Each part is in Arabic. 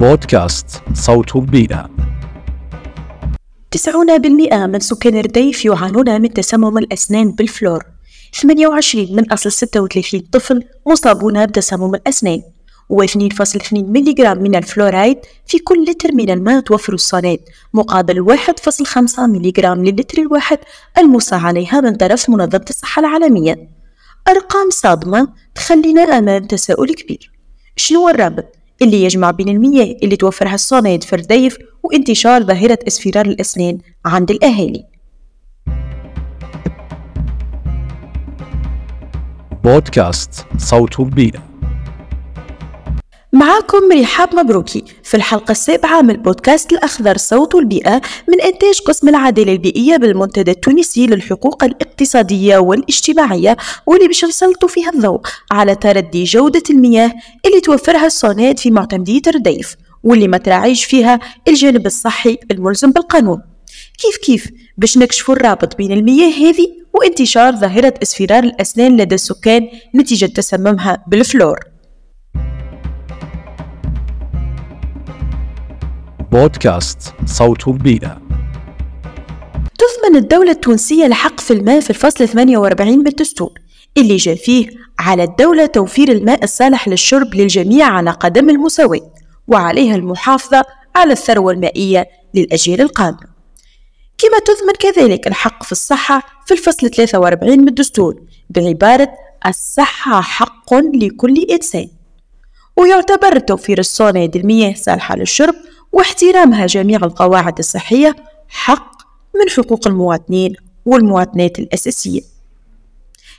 بودكاست صوت البيئة 90% من سكان الرديف يعانون من تسمم الأسنان بالفلور 28 من أصل 36 طفل مصابون بتسمم الأسنان و2.2 ملغ من الفلورايد في كل لتر من الماء توفر الصلاة مقابل 1.5 ملغ للتر الواحد الموصى عليها من طرف منظمة الصحة العالمية أرقام صادمة تخلينا أمام تساؤل كبير شنو الرابط اللي يجمع بين المياه اللي توفرها الصنايد في الرديف وانتشار ظاهرة اصفرار الأسنان عند الأهالي بودكاست صوت البيئة معاكم رحاب مبروكي في الحلقة السابعة من بودكاست الأخضر صوت البيئة من إنتاج قسم العدالة البيئية بالمنتدى التونسي للحقوق الاقتصادية والاجتماعية واللي باش نسلطوا فيها الضوء على تردي جودة المياه اللي توفرها الصناد في معتمدية الرديف واللي ما تراعيش فيها الجانب الصحي الملزم بالقانون كيف كيف باش نكشفوا الرابط بين المياه هذه وانتشار ظاهرة اصفرار الأسنان لدى السكان نتيجة تسممها بالفلور بودكاست صوت البيئة تثمن الدولة التونسية الحق في الماء في الفصل 48 بالدستور اللي جاء فيه على الدولة توفير الماء الصالح للشرب للجميع على قدم المساواة وعليها المحافظة على الثروة المائية للأجيال القادمة كما تثمن كذلك الحق في الصحة في الفصل 43 من الدستور بعبارة الصحة حق لكل إنسان ويعتبر توفير الصناعي المياه صالحة للشرب واحترامها جميع القواعد الصحية حق من حقوق المواطنين والمواطنات الأساسية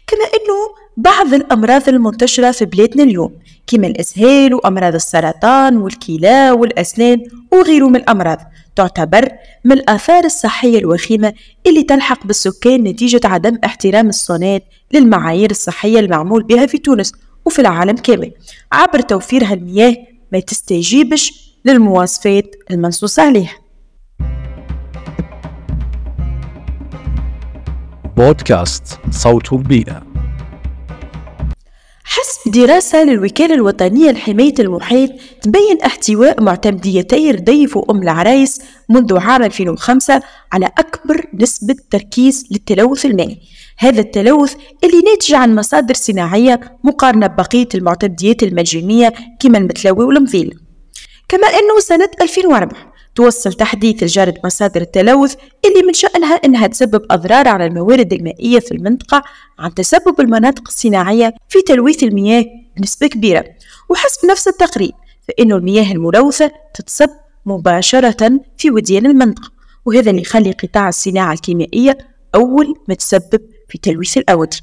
كما أنه بعض الأمراض المنتشرة في بلادنا اليوم كما الإسهال وأمراض السرطان والكلى والأسنان وغيره من الأمراض تعتبر من الآثار الصحية الوخيمة اللي تلحق بالسكان نتيجة عدم احترام الصناعات للمعايير الصحية المعمول بها في تونس وفي العالم كامل عبر توفيرها المياه ما تستجيبش للمواصفات المنصوص عليها بودكاست صوت البيئة حسب دراسة للوكالة الوطنية لحماية المحيط تبين احتواء معتمديتي رديف وأم العرايس منذ عام 2005 على أكبر نسبة تركيز للتلوث المائي هذا التلوث اللي ناتج عن مصادر صناعية مقارنة ببقية المعتمديات المجانية كما المتلوي والمثيل كما أنه سنة 2004 توصل تحديث الجرد مصادر التلوث اللي من شأنها أنها تسبب أضرار على الموارد المائية في المنطقة عن تسبب المناطق الصناعية في تلويث المياه بنسبة كبيرة وحسب نفس التقرير فإن المياه الملوثة تتصب مباشرة في وديان المنطقة وهذا اللي يخلي قطاع الصناعة الكيميائية أول ما تسبب في تلويث الأوتر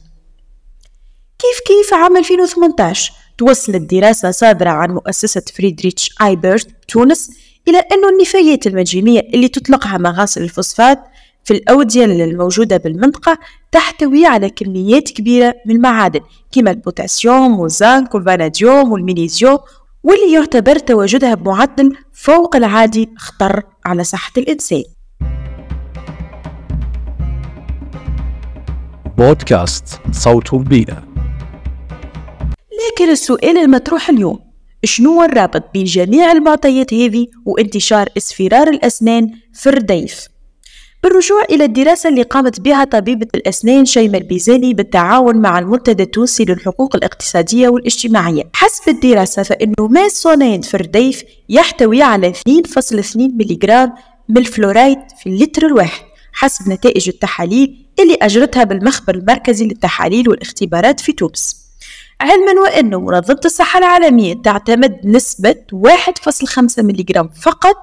كيف كيف عام 2018 توصلت دراسة صادرة عن مؤسسة فريدريتش آيبرت تونس إلى أن النفايات المجينية اللي تطلقها مغاسل الفوسفات في الأودية الموجودة بالمنطقة تحتوي على كميات كبيرة من المعادن كما البوتاسيوم والزنك والفاناديوم والمينيزيوم واللي يعتبر تواجدها بمعدل فوق العادي خطر على صحة الإنسان بودكاست صوت البيئة تفكر السؤال المطروح اليوم شنو الرابط بين جميع المعطيات هذه وانتشار اصفرار الأسنان في الرديف؟ بالرجوع إلى الدراسة اللي قامت بها طبيبة الأسنان شيماء البيزاني بالتعاون مع المنتدى التونسي للحقوق الاقتصادية والاجتماعية حسب الدراسة فإنه ماء الصونين في الرديف يحتوي على 2.2 ملغ من الفلورايد في اللتر الواحد حسب نتائج التحاليل اللي أجرتها بالمخبر المركزي للتحاليل والاختبارات في تونس علما وأن منظمة الصحة العالمية تعتمد نسبة 1.5 ملغ فقط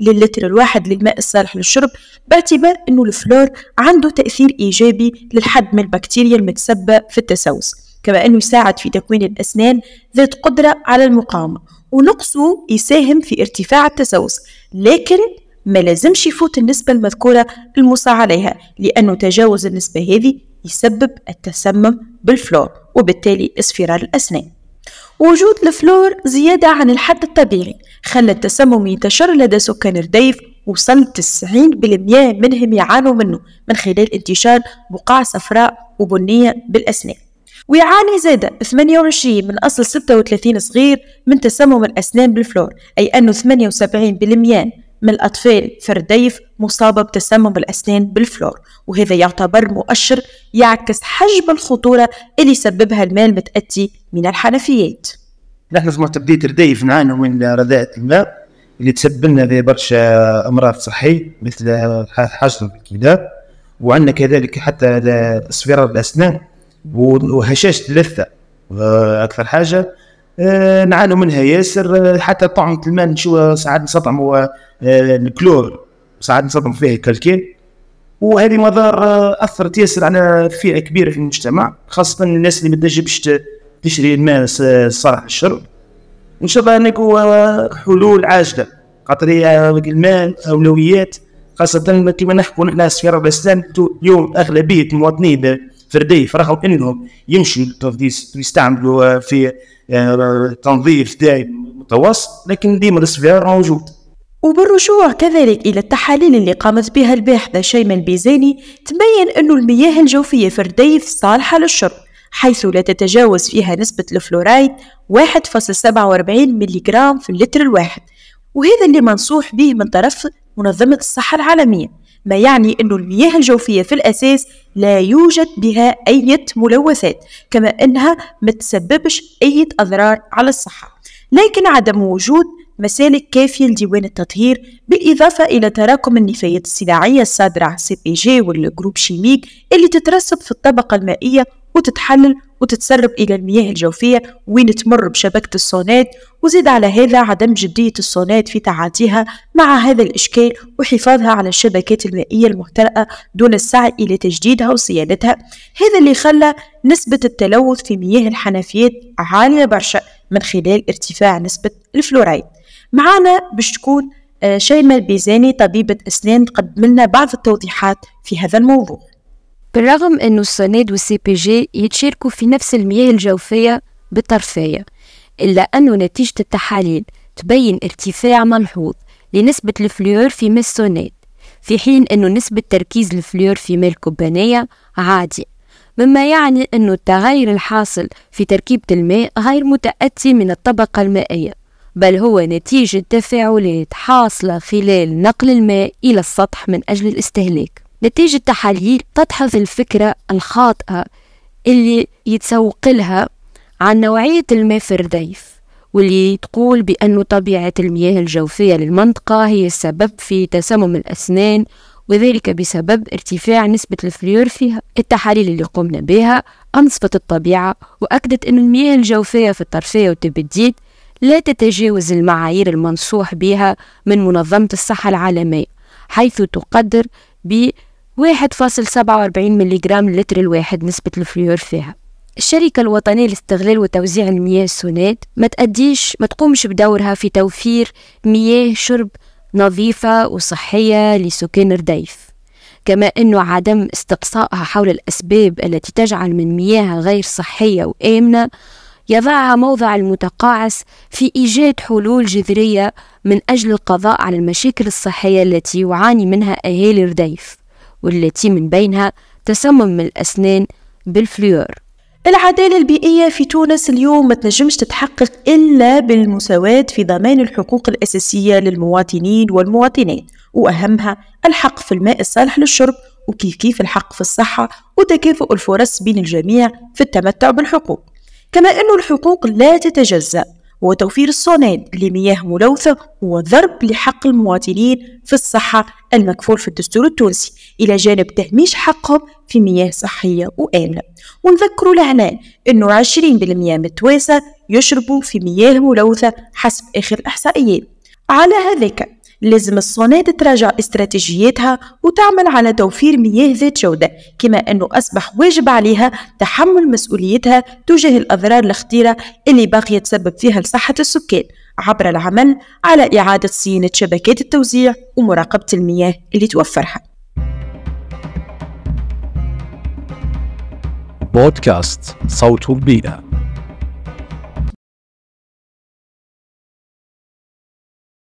للتر الواحد للماء الصالح للشرب باعتبار أنه الفلور عنده تأثير إيجابي للحد من البكتيريا المتسبة في التسوس كما أنه يساعد في تكوين الأسنان ذات قدرة على المقاومة ونقصه يساهم في ارتفاع التسوس لكن ما لازمش يفوت النسبة المذكورة الموصى عليها لأنه تجاوز النسبة هذه يسبب التسمم بالفلور وبالتالي اصفرار الأسنان وجود الفلور زيادة عن الحد الطبيعي خلى التسمم ينتشر لدى سكان الرديف وصل 90% منهم يعانوا منه من خلال انتشار بقع صفراء وبنية بالأسنان ويعاني زادة 28 من أصل 36 صغير من تسمم الأسنان بالفلور أي أنه 78% من الأطفال في الرديف مصابة بتسمم الأسنان بالفلور وهذا يعتبر مؤشر يعكس حجم الخطورة اللي سببها المال متأتي من الحنفيات نحن في معتبدية رديف نعاني من رداءة الماء اللي تسبب لنا برشا أمراض صحية مثل حجر الكلى وعندنا كذلك حتى اصفرار الأسنان وهشاشة اللثة آه، أكثر حاجة آه، نعانوا منها ياسر آه، حتى طعمة الماء نشوف ساعات نسطعموا آه، الكلور ساعات نسطعموا فيه الكالكين وهذه مظاهر اثرت ياسر على فئه كبيره في المجتمع خاصه الناس اللي ما تنجمش تشري الماء الصالح للشرب ان شاء الله نلقوا حلول عاجله خاطر الماء اولويات خاصه كما نحكوا نحن في الاسلام اليوم اغلبيه المواطنين فردي فرغم انهم يمشوا ويستعملوا في آه، تنظيف دائم متوسط لكن ديما الاستفهار موجود وبالرجوع كذلك إلى التحاليل اللي قامت بها الباحثة شيماء البيزاني تبين أن المياه الجوفية في الرديف صالحة للشرب حيث لا تتجاوز فيها نسبة الفلورايد 1.47 ملغ في اللتر الواحد وهذا اللي منصوح به من طرف منظمة الصحة العالمية ما يعني أن المياه الجوفية في الأساس لا يوجد بها أي ملوثات كما أنها ما تسببش أي أضرار على الصحة لكن عدم وجود مسالك كافية لديوان التطهير بالإضافة إلى تراكم النفايات الصناعية الصادرة عن سي بي جي والجروب شيميك اللي تترسب في الطبقة المائية وتتحلل وتتسرب إلى المياه الجوفية وين تمر بشبكة الصونات وزيد على هذا عدم جدية الصونات في تعاديها مع هذا الإشكال وحفاظها على الشبكات المائية المهترئة دون السعي إلى تجديدها وصيانتها هذا اللي خلى نسبة التلوث في مياه الحنفيات عالية برشا من خلال ارتفاع نسبة الفلورايد معانا باش تكون آه، شيماء البيزاني طبيبة أسنان تقدم لنا بعض التوضيحات في هذا الموضوع بالرغم أن السناد والسي بي جي يتشاركوا في نفس المياه الجوفية بالطرفية إلا أن نتيجة التحاليل تبين ارتفاع ملحوظ لنسبة الفلور في ماء السونيد في حين أن نسبة تركيز الفلور في ماء الكوبانية عادي مما يعني أن التغير الحاصل في تركيبة الماء غير متأتي من الطبقة المائية بل هو نتيجة تفاعلات حاصلة خلال نقل الماء إلى السطح من أجل الاستهلاك نتيجة تحاليل تدحض الفكرة الخاطئة اللي يتسوق لها عن نوعية الماء في الرديف واللي تقول بأن طبيعة المياه الجوفية للمنطقة هي السبب في تسمم الأسنان وذلك بسبب ارتفاع نسبة الفليور فيها التحاليل اللي قمنا بها أنصفت الطبيعة وأكدت أن المياه الجوفية في الطرفية وتبديد لا تتجاوز المعايير المنصوح بها من منظمة الصحة العالمية حيث تقدر ب 1.47 جرام للتر الواحد نسبة الفلور فيها الشركة الوطنية لاستغلال وتوزيع المياه السوناد ما تأديش ما تقومش بدورها في توفير مياه شرب نظيفة وصحية لسكان رديف كما أنه عدم استقصائها حول الأسباب التي تجعل من مياه غير صحية وآمنة يضعها موضع المتقاعس في إيجاد حلول جذرية من أجل القضاء على المشاكل الصحية التي يعاني منها أهالي رديف والتي من بينها تصمم الأسنان بالفلور العدالة البيئية في تونس اليوم ما تنجمش تتحقق إلا بالمساواة في ضمان الحقوق الأساسية للمواطنين والمواطنات وأهمها الحق في الماء الصالح للشرب وكيف كيف الحق في الصحة وتكافؤ الفرص بين الجميع في التمتع بالحقوق كما أن الحقوق لا تتجزأ هو توفير لمياه ملوثة وضرب لحق المواطنين في الصحة المكفول في الدستور التونسي إلى جانب تهميش حقهم في مياه صحية وآمنة ونذكر لهنا أنه 20% من التواسة يشربوا في مياه ملوثة حسب آخر الإحصائيات على هذاك لازم الصناد تراجع استراتيجياتها وتعمل على توفير مياه ذات جودة كما أنه أصبح واجب عليها تحمل مسؤوليتها تجاه الأضرار الخطيرة اللي باقية تسبب فيها لصحة السكان عبر العمل على إعادة صيانة شبكات التوزيع ومراقبة المياه اللي توفرها بودكاست صوت البيئة